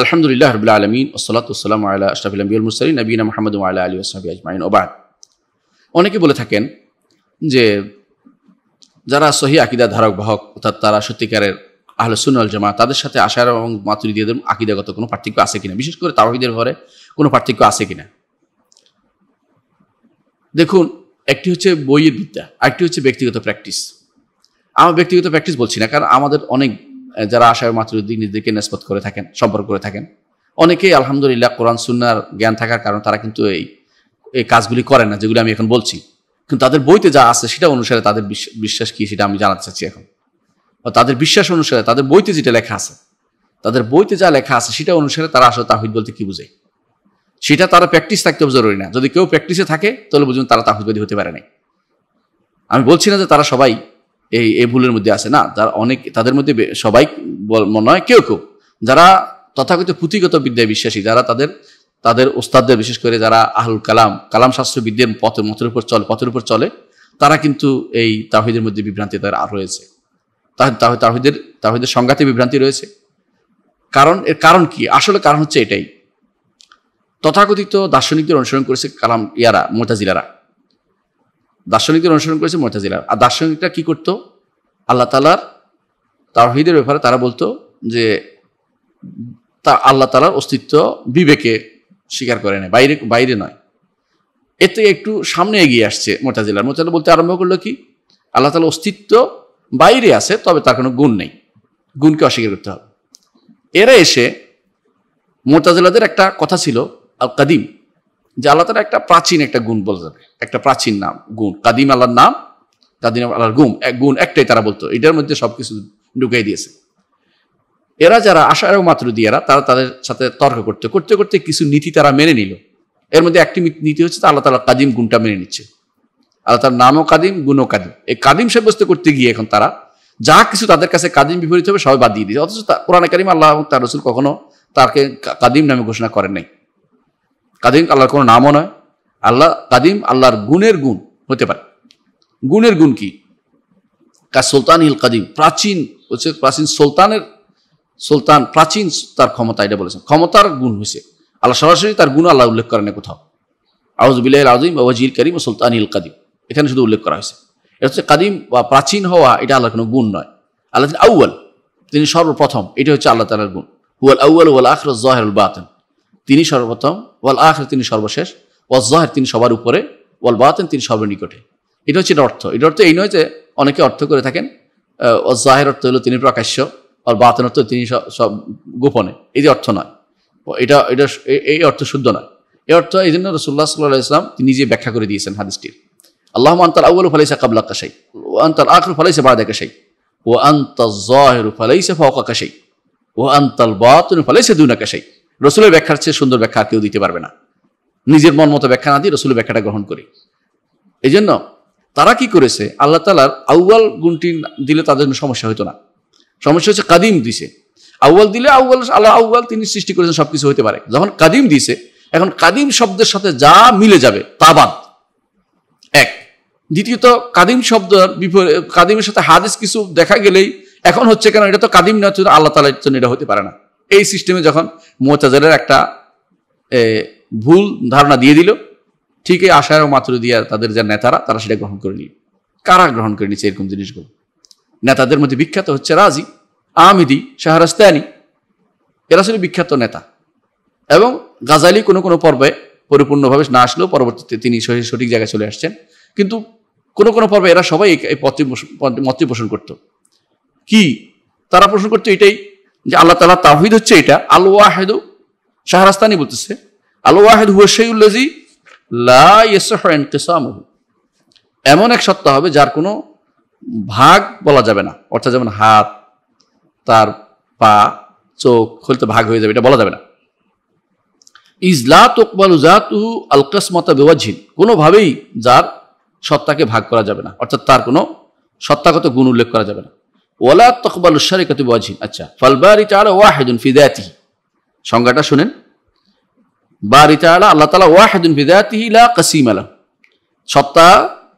আলহামদুলিল্লাহ রবিল আলমিন ওসলাতাম আল্লাহ আশরাফিল মুসারি নবীনা মোহাম্মদ আল্লাহ আলী ওসলাবি আজমাইন ওবাদ অনেকে বলে থাকেন যে যারা সহি আকিদা ধারক বাহক অর্থাৎ তারা সত্যিকারের আহলে সুনল জামা তাদের সাথে আশার এবং মাতুরিদের আকিদাগত কোনো পার্থক্য আছে কিনা বিশেষ করে তাওহিদের ঘরে কোনো পার্থক্য আছে কিনা দেখুন একটি হচ্ছে বইয়ের বিদ্যা আরেকটি হচ্ছে ব্যক্তিগত প্র্যাকটিস আমার ব্যক্তিগত প্র্যাকটিস বলছি না কারণ আমাদের অনেক যারা আশায় মাতৃদ্দিক নিজেদেরকে নিষ্পত করে থাকেন সম্পর্ক করে থাকেন অনেকেই আলহামদুলিল্লাহ কোরআন সুন্নার জ্ঞান থাকার কারণে তারা কিন্তু এই এই কাজগুলি করে না যেগুলি আমি এখন বলছি কিন্তু তাদের বইতে যা আছে সেটা অনুসারে তাদের বিশ্বাস কি সেটা আমি জানাতে চাচ্ছি এখন তাদের বিশ্বাস অনুসারে তাদের বইতে যেটা লেখা আছে তাদের বইতে যা লেখা আছে সেটা অনুসারে তারা আসলে তাহিদ বলতে কি বুঝে সেটা তারা প্র্যাকটিস থাকতে জরুরি না যদি কেউ প্র্যাকটিসে থাকে তাহলে বুঝুন তারা তাহিদবাদী হতে পারে নাই আমি বলছি না যে তারা সবাই এই এই ভুলের মধ্যে আছে না তার অনেক তাদের মধ্যে সবাই মনে হয় কেউ কেউ যারা তথাকথিত পুঁথিগত বিদ্যায় বিশ্বাসী যারা তাদের তাদের ওস্তাদদের বিশেষ করে যারা আহুল কালাম কালাম শাস্ত্রবিদদের পথের মতের উপর চলে পথের উপর চলে তারা কিন্তু এই তাহিদের মধ্যে বিভ্রান্তি তারা আর রয়েছে তাহিদের তাহিদের সংঘাতে বিভ্রান্তি রয়েছে কারণ এর কারণ কি আসলে কারণ হচ্ছে এটাই তথাকথিত দার্শনিকদের অনুসরণ করেছে কালাম ইয়ারা মোতাজিলারা দার্শনিকদের অনুসরণ করেছে মর্তাজিলার আর দার্শনিকরা কি করতো আল্লাহ তালার তাওহিদের ব্যাপারে তারা বলতো যে তা আল্লাহ তালার অস্তিত্ব বিবেকে স্বীকার করে নেয় বাইরে বাইরে নয় এতে একটু সামনে এগিয়ে আসছে মোতাজিলার মোতাজিলা বলতে আরম্ভ করলো কি আল্লাহ তালা অস্তিত্ব বাইরে আছে তবে তার কোনো গুণ নেই গুণকে অস্বীকার করতে হবে এরা এসে মোতাজিলাদের একটা কথা ছিল আল কাদিম যে আল্লাহ তালা একটা প্রাচীন একটা গুণ বলে যাবে একটা প্রাচীন নাম গুণ কাদিম আল্লাহর নাম কাদিম আল্লাহর গুম এক গুণ একটাই তারা বলতো এটার মধ্যে সব কিছু ঢুকাই দিয়েছে এরা যারা আশারও মাত্র দিয়েরা তারা তাদের সাথে তর্ক করতে করতে করতে কিছু নীতি তারা মেনে নিল এর মধ্যে একটি নীতি হচ্ছে আল্লাহ তালা কাদিম গুণটা মেনে নিচ্ছে আল্লাহ তার নামও কাদিম গুণও কাদিম এই কাদিম সাব্যস্ত করতে গিয়ে এখন তারা যা কিছু তাদের কাছে কাদিম বিপরীত হবে সবাই বাদ দিয়ে দিয়েছে অথচ কোরআন কারিম আল্লাহ তার রসুল কখনো তাকে কাদিম নামে ঘোষণা করেন নাই কাদিম আল্লাহর কোনো নামও নয় আল্লাহ কাদিম আল্লাহর গুণের গুণ হতে পারে গুণের গুণ কি কা সুলতান ইল কাদিম প্রাচীন হচ্ছে প্রাচীন সুলতানের সুলতান প্রাচীন তার ক্ষমতা এটা বলেছেন ক্ষমতার গুণ হয়েছে আল্লাহ সরাসরি তার গুণ আল্লাহ উল্লেখ করেন কোথাও আউজ আউজবিল্লাহ আজিম ওয়াজির করিম ও সুলতান ইল কাদিম এখানে শুধু উল্লেখ করা হয়েছে এটা হচ্ছে কাদিম বা প্রাচীন হওয়া এটা আল্লাহর কোনো গুণ নয় আল্লাহ আউ্য়াল তিনি সর্বপ্রথম এটা হচ্ছে আল্লাহ তালার গুণ হুয়াল আউ্য়াল ওয়াল আখর জাহেরুল বাতন তিনি সর্বপ্রথম ওয়াল আখের তিনি সর্বশেষ ওয়াজজাহের তিনি সবার উপরে ওয়াল বাতেন তিনি সর্বনিকটে এটা হচ্ছে এটা অর্থ এটা অর্থ এই নয় যে অনেকে অর্থ করে থাকেন ওয়াজজাহের অর্থ হলো তিনি প্রকাশ্য আর বাতেন অর্থ তিনি সব গোপনে এই যে অর্থ নয় এটা এটা এই অর্থ শুদ্ধ নয় এই অর্থ এই জন্য রসুল্লাহ সাল্লাহ ইসলাম তিনি নিজে ব্যাখ্যা করে দিয়েছেন হাদিসটির আল্লাহ আন্তর আউল ফালাইসা কাবলা কাশাই ও আন্তর আখর ফালাইসা বাদা কাশাই ও আন্তর জাহের ফালাইসা ফাওকা কাশাই ও আন্তর বাতুন ফালাইসা দুনা কাশাই রসুলের ব্যাখ্যার চেয়ে সুন্দর ব্যাখ্যা কেউ দিতে পারবে না নিজের মন মতো ব্যাখ্যা না দিয়ে রসুলের ব্যাখ্যাটা গ্রহণ করি এই জন্য তারা কি করেছে আল্লাহ তালার আউয়াল গুণটি দিলে তাদের জন্য সমস্যা হতো না সমস্যা হচ্ছে কাদিম দিছে আউ্বাল দিলে আউ্বাল আল্লাহ আউ্বাল তিনি সৃষ্টি করেছেন সব কিছু হতে পারে যখন কাদিম দিছে এখন কাদিম শব্দের সাথে যা মিলে যাবে তা বাদ এক দ্বিতীয়ত কাদিম শব্দ কাদিমের সাথে হাদিস কিছু দেখা গেলেই এখন হচ্ছে কেন এটা তো কাদিম না আল্লাহ তালার জন্য এটা হতে পারে না এই সিস্টেমে যখন মোতাজারের একটা ভুল ধারণা দিয়ে দিল ঠিকই আশায় মাত্র দিয়ে তাদের যা নেতারা তারা সেটা গ্রহণ করে নিল কারা গ্রহণ করে নিচ্ছে এরকম জিনিসগুলো নেতাদের মধ্যে বিখ্যাত হচ্ছে রাজি আমিদি শাহরাস্তানি এরা ছিল বিখ্যাত নেতা এবং গাজালি কোনো কোনো পর্বে পরিপূর্ণভাবে না আসলেও পরবর্তীতে তিনি সঠিক জায়গায় চলে আসছেন কিন্তু কোনো কোনো পর্বে এরা সবাই এই মতটি পোষণ করত কি তারা পোষণ করতো এটাই যে আল্লাহ তালা তাহিদ হচ্ছে এটা আল ওয়াহেদ শাহরাস্তানি বলতেছে আল ওয়াহেদ হুয়া সেই লাহু এমন এক সত্তা হবে যার কোনো ভাগ বলা যাবে না অর্থাৎ যেমন হাত তার পা চোখ খুলতে ভাগ হয়ে যাবে এটা বলা যাবে না ইজলা তোকবালুজাতু আল কসমতা বেওয়াজিন কোনোভাবেই যার সত্তাকে ভাগ করা যাবে না অর্থাৎ তার কোনো সত্তাগত গুণ উল্লেখ করা যাবে না ওলা তকবাল শারিকাতু ওয়াজহিন আচ্ছা ফাল বারি তাআলা ওয়াহিদুন ফি যাতিহি সংজ্ঞাটা শুনেন বারি তাআলা আল্লাহ তালা ওয়াহিদুন ফি যাতিহি লা কাসিমা লাহু সত্তা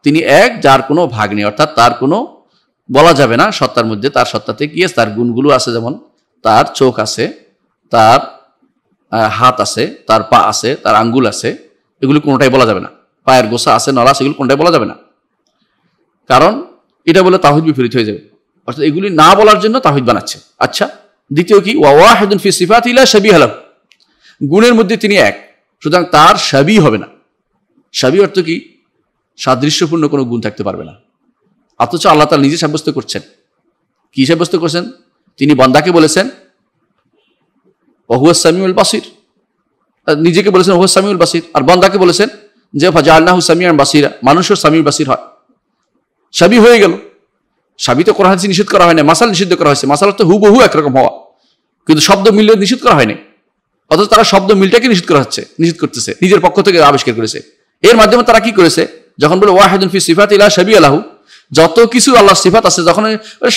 তিনি এক যার কোনো ভাগ নেই অর্থাৎ তার কোনো বলা যাবে না সত্তার মধ্যে তার সত্তাতে গিয়ে তার গুণগুলো আছে যেমন তার চোখ আছে তার হাত আছে তার পা আছে তার আঙ্গুল আছে এগুলো কোনোটাই বলা যাবে না পায়ের গোসা আছে নলা সেগুলো কোনটাই বলা যাবে না কারণ এটা বলে তাহিদ বিপরীত হয়ে যাবে অর্থাৎ এগুলি না বলার জন্য তাহিদ বানাচ্ছে আচ্ছা দ্বিতীয় কি ওয়াহেদুল ফি সিফাত ইলা সাবি হালাম গুণের মধ্যে তিনি এক সুতরাং তার সাবি হবে না সাবি অর্থ কি সাদৃশ্যপূর্ণ কোনো গুণ থাকতে পারবে না অথচ আল্লাহ তার নিজে সাব্যস্ত করছেন কি সাব্যস্ত করছেন তিনি বন্দাকে বলেছেন ওহুয়া সামিউল বাসির নিজেকে বলেছেন ওহুয়া সামিউল বাসির আর বন্দাকে বলেছেন যে ফাজা আল্লাহ সামিয়ান বাসিরা মানুষও সামিউল বাসির হয় সাবি হয়ে গেল সাবিত করা হয়েছে নিষেধ করা হয় না মাসাল নিষিদ্ধ করা হয়েছে মাসাল তো হুবহু একরকম হওয়া কিন্তু শব্দ মিললে নিষেধ করা হয়নি অথচ তারা শব্দ মিলটাকে নিষিদ্ধ করা হচ্ছে নিষিদ্ধ করতেছে নিজের পক্ষ থেকে আবিষ্কার করেছে এর মাধ্যমে তারা কি করেছে যখন বলে ওয়াহেদুল ফি সিফাত ইলা সাবি আলাহু যত কিছু আল্লাহ সিফাত আছে যখন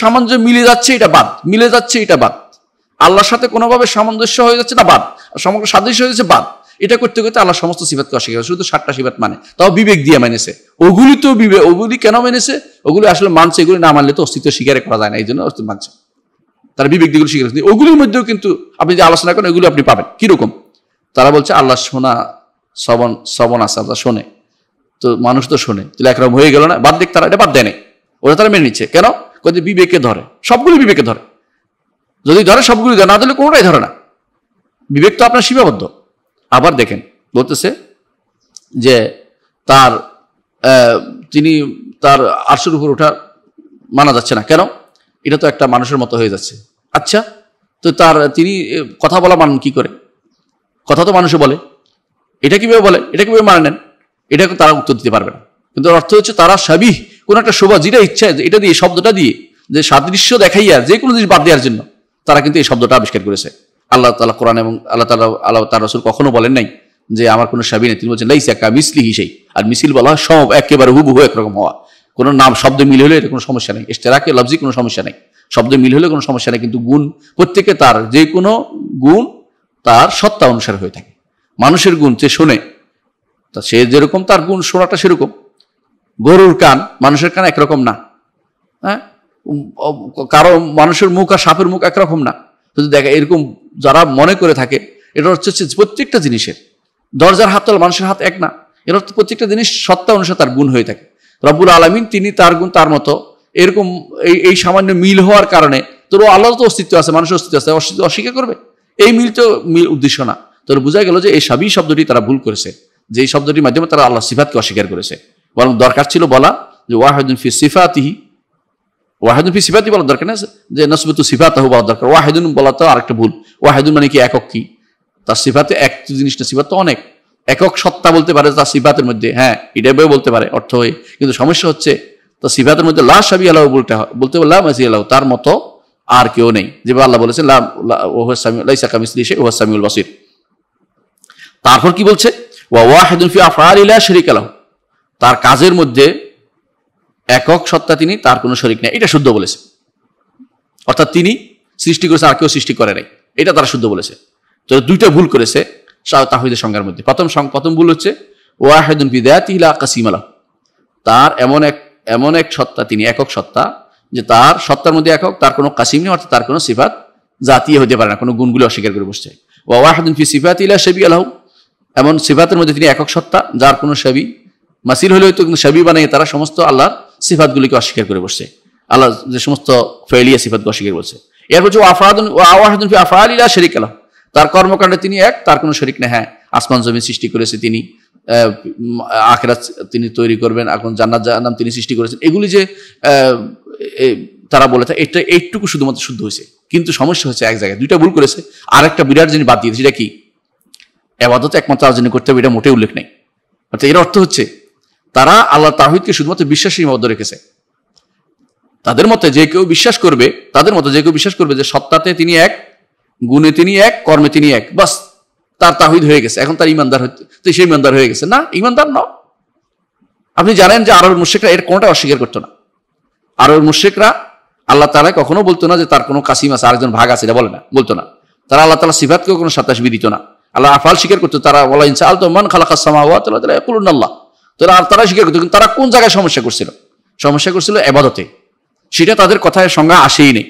সামঞ্জস্য মিলে যাচ্ছে এটা বাদ মিলে যাচ্ছে এটা বাদ আল্লাহর সাথে কোনোভাবে সামঞ্জস্য হয়ে যাচ্ছে না বাদ সমগ্র সাদৃশ্য হয়ে যাচ্ছে বাদ এটা করতে করতে আল্লাহ সমস্ত সিবাতকে অস্বীকার শুধু সাতটা সিবাত মানে তাও বিবেক দিয়ে মেনেছে ওগুলি তো বিবেক ওগুলি কেন মেনেছে ওগুলি আসলে মানছে এগুলি না মানলে তো অস্তিত্ব স্বীকার করা যায় না এই জন্য অস্তিত্ব মানছে তারা বিবেক দিগুলো স্বীকার করছে ওগুলির মধ্যেও কিন্তু আপনি যে আলোচনা করেন ওগুলো আপনি পাবেন কিরকম তারা বলছে আল্লাহ শোনা শ্রবণ শ্রবণ আছে আল্লাহ শোনে তো মানুষ তো শোনে তাহলে একরকম হয়ে গেল না বাদ দিক তারা এটা বাদ দেয় ওরা তারা মেনে নিচ্ছে কেন কত বিবেকে ধরে সবগুলি বিবেকে ধরে যদি ধরে সবগুলি ধরে না তাহলে কোনটাই ধরে না বিবেক তো আপনার সীমাবদ্ধ আবার দেখেন বলতেছে যে তার তিনি তার আরশুর উপর ওঠা মানা যাচ্ছে না কেন এটা তো একটা মানুষের মতো হয়ে যাচ্ছে আচ্ছা তো তার তিনি কথা বলা মানেন কি করে কথা তো মানুষে বলে এটা কীভাবে বলে এটা কীভাবে মানে নেন এটা তারা উত্তর দিতে পারবে না কিন্তু অর্থ হচ্ছে তারা সবই কোনো একটা শোভা যেটা ইচ্ছা এটা দিয়ে শব্দটা দিয়ে যে সাদৃশ্য দেখাইয়া যে কোনো জিনিস বাদ দেওয়ার জন্য তারা কিন্তু এই শব্দটা আবিষ্কার করেছে আল্লাহ তালা কোরআন এবং আল্লাহ তালা আল্লাহ তার রসুল কখনো বলেন নাই যে আমার কোনো সাবি নেই তিনি বলছেন লাইস একা মিসলি হিসেই আর মিসিল বলা সব একেবারে হুবহু একরকম হওয়া কোনো নাম শব্দ মিল হলে এটা কোনো সমস্যা নেই এস্টেরাকে লবজি কোনো সমস্যা নেই শব্দ মিল হলে কোনো সমস্যা নেই কিন্তু গুণ প্রত্যেকে তার যে কোনো গুণ তার সত্তা অনুসারে হয়ে থাকে মানুষের গুণ যে শোনে তা সে যেরকম তার গুণ শোনাটা সেরকম গরুর কান মানুষের কান একরকম না হ্যাঁ কারো মানুষের মুখ আর সাপের মুখ একরকম না যদি দেখা এরকম যারা মনে করে থাকে এটা হচ্ছে প্রত্যেকটা জিনিসের দরজার হাত তোলা মানুষের হাত এক না এর অর্থ প্রত্যেকটা জিনিস সত্তা অনুসারে তার গুণ হয়ে থাকে রব্বুল আলমিন তিনি তার গুণ তার মতো এরকম এই এই সামান্য মিল হওয়ার কারণে তোর আল্লাহ তো অস্তিত্ব আছে মানুষের অস্তিত্ব আছে অস্তিত্ব অস্বীকার করবে এই মিল তো মিল উদ্দেশ্য না তোর বোঝা গেল যে এই সবই শব্দটি তারা ভুল করেছে যে এই শব্দটির মাধ্যমে তারা আল্লাহ সিফাতকে অস্বীকার করেছে বরং দরকার ছিল বলা যে ওয়াহেদিন ফি সিফাতিহি ওয়াহেদুন ফি সিফাতি বলার দরকার না যে নসবতু সিফাত হু বলার দরকার ওয়াহেদুন বলা তো আরেকটা ভুল ওয়াহেদুন মানে কি একক কি তার সিফাতে এক জিনিস না সিফাত তো অনেক একক সত্তা বলতে পারে তার সিফাতের মধ্যে হ্যাঁ এটাভাবে বলতে পারে অর্থ হয়ে কিন্তু সমস্যা হচ্ছে তার সিফাতের মধ্যে লা সাবি আল্লাহ বলতে বলতে লা মাসি আল্লাহ তার মতো আর কেউ নেই যেভাবে আল্লাহ বলেছেন লা ওহাসামিউল বাসির তারপর কি বলছে ওয়া ওয়াহেদুন ফি আফআল ইলা শরিক আলাহ তার কাজের মধ্যে একক সত্তা তিনি তার কোনো শরিক নেই এটা শুদ্ধ বলেছে অর্থাৎ তিনি সৃষ্টি করেছে আর কেউ সৃষ্টি করে নাই এটা তারা শুদ্ধ বলেছে তো দুইটা ভুল করেছে তাহিদের সংজ্ঞার মধ্যে প্রথম প্রথম ভুল হচ্ছে ওয়াহেদুন কাসিম কাসিমালা তার এমন এক এমন এক সত্তা তিনি একক সত্তা যে তার সত্তার মধ্যে একক তার কোনো কাসিম নেই অর্থাৎ তার কোনো সিফাত জাতীয় হতে পারে না কোনো গুণগুলো অস্বীকার করে বসছে ওয়াহেদুন ফি সিফাত ইলা সেবি আলাহ এমন সিফাতের মধ্যে তিনি একক সত্তা যার কোনো সেবি মাসির হলেও তো কিন্তু সেবি বানাই তারা সমস্ত আল্লাহর সিফাতগুলিকে অস্বীকার করে বসছে আল্লাহ যে সমস্ত ফেলিয়া সিফাতকে অস্বীকার করছে এরপর হচ্ছে আফরাদুন আওয়াহাদুন ফি শরিক আলাহ তার কর্মকাণ্ডে তিনি এক তার কোনো শরিক না হ্যাঁ আসমান জমি সৃষ্টি করেছে তিনি আখেরা তিনি তৈরি করবেন এখন জান্নাত জান্নাম তিনি সৃষ্টি করেছেন এগুলি যে তারা বলে থাকে এটা এইটুকু শুধুমাত্র শুদ্ধ হয়েছে কিন্তু সমস্যা হচ্ছে এক জায়গায় দুইটা ভুল করেছে আর একটা বিরাট জিনিস বাদ দিয়েছে সেটা কি এবাদত একমাত্র আয়োজনে করতে হবে এটা মোটেই উল্লেখ নেই অর্থাৎ এর অর্থ হচ্ছে তারা আল্লাহ তাহিদকে শুধুমাত্র বিশ্বাসী সীমাবদ্ধ রেখেছে তাদের মতে যে কেউ বিশ্বাস করবে তাদের মতে যে কেউ বিশ্বাস করবে যে সত্তাতে তিনি এক গুণে তিনি এক কর্মে তিনি এক বাস তার তাহিদ হয়ে গেছে এখন তার ইমানদার হচ্ছে সে ইমানদার হয়ে গেছে না ইমানদার ন আপনি জানেন যে আরবের মুর্শিকরা এর কোনটা অস্বীকার করতো না আরবের মুর্শিকরা আল্লাহ তালা কখনো বলতো না যে তার কোনো কাসিম আছে আরেকজন ভাগ আছে বলে না বলতো না তারা আল্লাহ তালা সিফাতকেও কোনো সাতাশ দিত না আল্লাহ আফাল স্বীকার করতো তারা বলা ইনসা আলতো মান খালাকাসমা ওয়া আল্লাহ তারা আর তারা স্বীকার করতো কিন্তু তারা কোন জায়গায় সমস্যা করছিল সমস্যা করছিল এবাদতে সেটা তাদের কথায় সংজ্ঞা আসেই নেই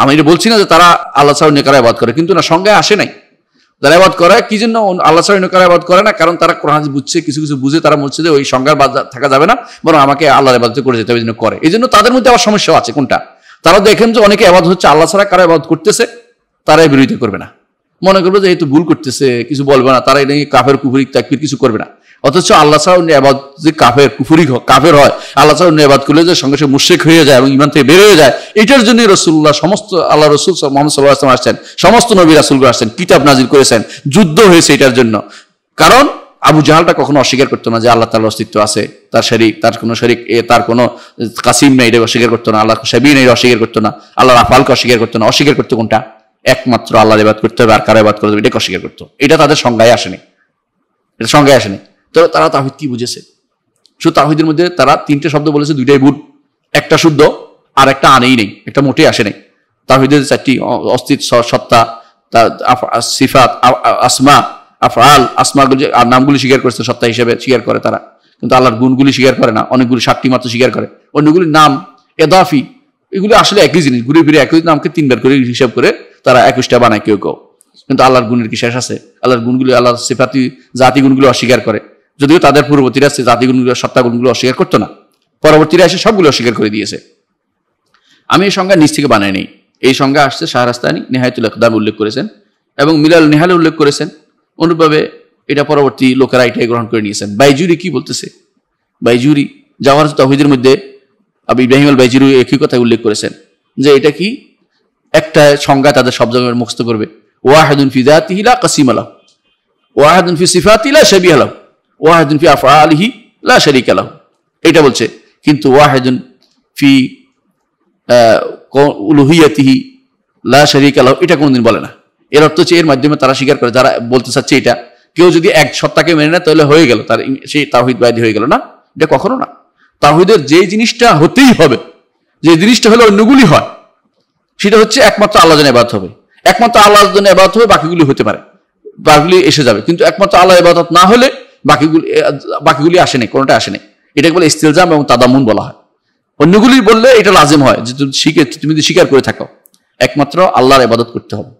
আমি এটা বলছি না যে তারা আল্লাহ সাহেব নেকার আবাদ করে কিন্তু না সংজ্ঞায় আসে নাই যারা আবাদ করে কি জন্য আল্লাহ সাহেব নেকার আবাদ করে না কারণ তারা কোরআন বুঝছে কিছু কিছু বুঝে তারা বলছে যে ওই সংজ্ঞার বাদ থাকা যাবে না বরং আমাকে আল্লাহ আবাদ করে যেতে হবে জন্য করে এই জন্য তাদের মধ্যে আবার সমস্যা আছে কোনটা তারা দেখেন যে অনেকে আবাদ হচ্ছে আল্লাহ ছাড়া কারা আবাদ করতেছে তারাই বিরোধী করবে না মনে করবে যে এই তো ভুল করতেছে কিছু বলবে না তারা এটা কাফের কুফুরি তাকবির কিছু করবে না অথচ আল্লাহ সাহা উনি আবাদ যে কাফের কুফুরি কাফের হয় আল্লাহ সাহা উনি আবাদ করলে যে সঙ্গে সে মুর্শেক হয়ে যায় এবং ইমান থেকে বের হয়ে যায় এটার জন্য রসুল্লাহ সমস্ত আল্লাহ রসুল মোহাম্মদ সাল্লাহ আসলাম আসছেন সমস্ত নবী রাসুলগুলো আসছেন কিতাব নাজির করেছেন যুদ্ধ হয়েছে এটার জন্য কারণ আবু জাহালটা কখনো অস্বীকার করতো না যে আল্লাহ তাল অস্তিত্ব আছে তার শরিক তার কোনো শরিক তার কোনো কাসিম নেই এটা অস্বীকার করতো না আল্লাহ সাবিন এটা অস্বীকার করতো না আল্লাহ রাফালকে অস্বীকার করতো না অস্বীকার করতো কোনটা একমাত্র আল্লাহ এবাদ করতে হবে আর কারো এবাদ করতে হবে এটাকে অস্বীকার করতো এটা তাদের সংজ্ঞায় আসেনি এটা সংজ্ঞায় আসেনি তারা তারা তাহিদ কি বুঝেছে শুধু তাহিদের মধ্যে তারা তিনটে শব্দ বলেছে দুইটাই ভুল একটা শুদ্ধ আর একটা আনেই নেই একটা মোটেই আসে নেই তাহিদের চারটি অস্তিত সত্তা সিফাত আসমা আফআল আসমাগুলি আর নামগুলি স্বীকার করেছে সত্তা হিসেবে স্বীকার করে তারা কিন্তু আল্লাহর গুণগুলি স্বীকার করে না অনেকগুলি সাতটি মাত্র স্বীকার করে অন্যগুলির নাম এদাফি এগুলি আসলে একই জিনিস ঘুরে ফিরে একই নামকে তিনবার করে হিসাব করে তারা একুশটা বানায় কেউ কেউ কিন্তু আল্লাহর গুণের কি শেষ আছে আল্লাহর গুণগুলি আল্লাহ সিফাতি জাতি গুণগুলো অস্বীকার করে যদিও তাদের পূর্ববর্তীরা সে জাতিগুণগুলো সত্তাগুণগুলো অস্বীকার করতো না পরবর্তীরা এসে সবগুলো অস্বীকার করে দিয়েছে আমি এই সংজ্ঞা নিজ থেকে বানাই নেই এই সংজ্ঞা আসছে শাহরাস্তানি নেহায়তুল একদাম উল্লেখ করেছেন এবং মিলাল নেহালে উল্লেখ করেছেন অনুরূপভাবে এটা পরবর্তী লোকেরা এটাই গ্রহণ করে নিয়েছেন বাইজুরি কি বলতেছে বাইজুরি জাওয়ার তহিদের মধ্যে আবু ইব্রাহিম আল বাইজুরি একই কথা উল্লেখ করেছেন যে এটা কি একটা সংজ্ঞা তাদের শব্দ মুখস্থ করবে ওয়াহাদুন ফি জাতিহিলা কাসিম আলাহ ওয়াহাদুন ফি সিফাতিলা শেবি আলাহ ওয়াহেদিন ফি আফা আলিহি লা শরিক আলাহ এটা বলছে কিন্তু ওয়াহেদিন ফি উলুহিয়াতিহি লা শরিক আলাহ এটা কোনোদিন বলে না এর অর্থ হচ্ছে এর মাধ্যমে তারা স্বীকার করে যারা বলতে চাচ্ছে এটা কেউ যদি এক সত্তাকে মেনে নেয় তাহলে হয়ে গেল তার সে সেই তাহিদবাদী হয়ে গেল না এটা কখনো না তাহিদের যে জিনিসটা হতেই হবে যে জিনিসটা হলে অন্যগুলি হয় সেটা হচ্ছে একমাত্র আল্লাহ জন্য এবাদত হবে একমাত্র আল্লাহ জন্য এবাদত হবে বাকিগুলি হতে পারে বাকিগুলি এসে যাবে কিন্তু একমাত্র আল্লাহ এবাদত না হলে বাকিগুলি বাকিগুলি আসেনি কোনোটা আসেনি এটাকে বলে ইস্তিলজাম এবং তাদামুন বলা হয় অন্যগুলি বললে এটা লাজিম হয় যে তুমি শিখে তুমি যদি স্বীকার করে থাকো একমাত্র আল্লাহর ইবাদত করতে হবে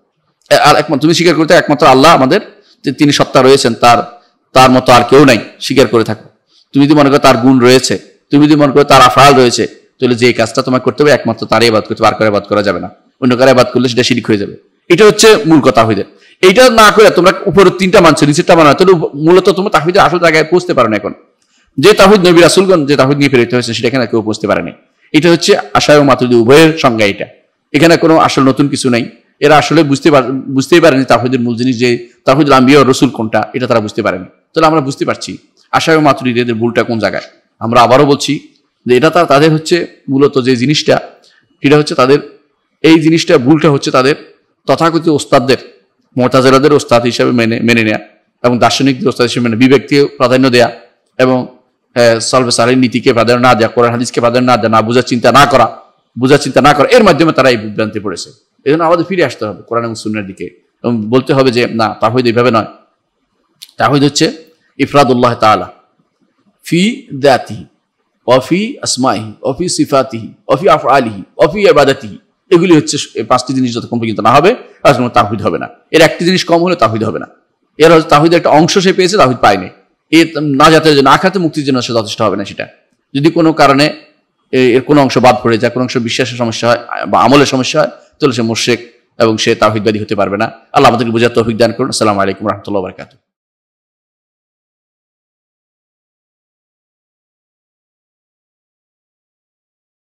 আর একমাত্র তুমি স্বীকার করতে একমাত্র আল্লাহ আমাদের তিনি সত্তা রয়েছেন তার তার মতো আর কেউ নাই স্বীকার করে থাকো তুমি যদি মনে করো তার গুণ রয়েছে তুমি যদি মনে করো তার আফাল রয়েছে তাহলে যে কাজটা তোমাকে করতে হবে একমাত্র তারই বাদ করতে হবে আর করে বাদ করা যাবে না অন্য কারে বাদ করলে সেটা শিরিক হয়ে যাবে এটা হচ্ছে মূল কথা হয়ে এইটা না করে তোমরা উপরে তিনটা মানছো নিচেরটা মানো তাহলে মূলত তোমরা তাহিদ আসল জায়গায় পৌঁছতে পারো না এখন যে তাহিদ নবীর রাসুলগণ যে তাহিদ নিয়ে ফেরত হয়েছে সেটা এখানে কেউ পৌঁছতে পারেনি এটা হচ্ছে আশা এবং মাতুদি উভয়ের সংজ্ঞা এটা এখানে কোনো আসল নতুন কিছু নাই এরা আসলে বুঝতে বুঝতেই পারেনি তাহিদের মূল জিনিস যে তাহিদুল আম্বিয়া রসুল কোনটা এটা তারা বুঝতে পারেনি তাহলে আমরা বুঝতে পারছি আশা এবং মাতুরি এদের ভুলটা কোন জায়গায় আমরা আবারও বলছি যে এটা তারা তাদের হচ্ছে মূলত যে জিনিসটা এটা হচ্ছে তাদের এই জিনিসটা ভুলটা হচ্ছে তাদের তথাকথিত ওস্তাদদের মোতাজেলাদের ওস্তাদ হিসাবে মেনে মেনে নেয়া এবং দার্শনিকদের ওস্তাদ হিসেবে মেনে বিবেককে প্রাধান্য দেয়া এবং সলভে সালের নীতিকে প্রাধান্য না দেওয়া কোরআন হাদিসকে প্রাধান্য না দেওয়া না বোঝার চিন্তা না করা বোঝার চিন্তা না করা এর মাধ্যমে তারা এই বিভ্রান্তি পড়েছে এই জন্য আমাদের ফিরে আসতে হবে কোরআন এবং সুনের দিকে এবং বলতে হবে যে না তাহিদ এইভাবে নয় তাহিদ হচ্ছে ইফরাদুল্লাহ তালা ফি দাতিহি অফি আসমাহি অফি সিফাতিহি অফি আফ আলিহি অফি আবাদাতিহি এগুলি হচ্ছে পাঁচটি জিনিস যতক্ষণ পর্যন্ত না হবে তার তাহিদ হবে না এর একটি জিনিস কম হলে তাহিদ হবে না এর তাহিদের একটা অংশ সে পেয়েছে তাহিদ পায়নি এ না যাতে না খাতে মুক্তির জন্য সে যথেষ্ট হবে না সেটা যদি কোনো কারণে এর কোনো অংশ বাদ পড়ে যায় কোনো অংশ বিশ্বাসের সমস্যা হয় বা আমলের সমস্যা হয় তাহলে সে মোর্শেক এবং সে তাহিদবাদী হতে পারবে না আল্লাহ আমাদেরকে বোঝার তৌফিক দান করুন আসসালামু আলাইকুম রহমতুল্লাহ বারকাতু